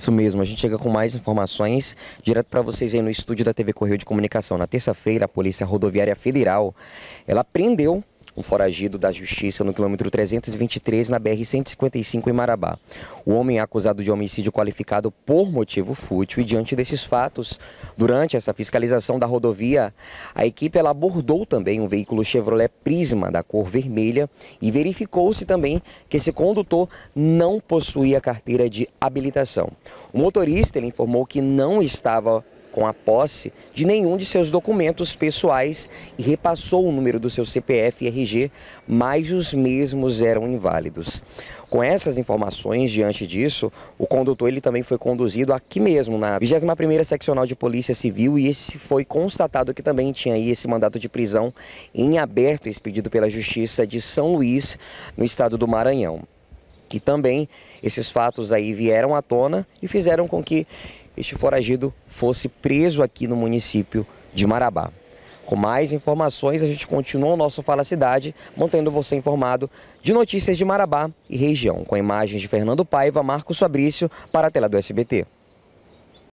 Isso mesmo, a gente chega com mais informações direto para vocês aí no estúdio da TV Correio de Comunicação. Na terça-feira, a Polícia Rodoviária Federal, ela prendeu um foragido da justiça no quilômetro 323 na BR-155 em Marabá. O homem é acusado de homicídio qualificado por motivo fútil e diante desses fatos, durante essa fiscalização da rodovia, a equipe ela abordou também um veículo Chevrolet Prisma da cor vermelha e verificou-se também que esse condutor não possuía carteira de habilitação. O motorista ele informou que não estava com a posse de nenhum de seus documentos pessoais e repassou o número do seu CPF e RG, mas os mesmos eram inválidos. Com essas informações, diante disso, o condutor ele também foi conduzido aqui mesmo, na 21ª Seccional de Polícia Civil, e esse foi constatado que também tinha aí esse mandato de prisão em aberto, expedido pela Justiça de São Luís, no estado do Maranhão. E também esses fatos aí vieram à tona e fizeram com que este foragido fosse preso aqui no município de Marabá. Com mais informações, a gente continua o nosso Fala Cidade, mantendo você informado de notícias de Marabá e região, com imagens de Fernando Paiva, Marcos Fabrício, para a tela do SBT.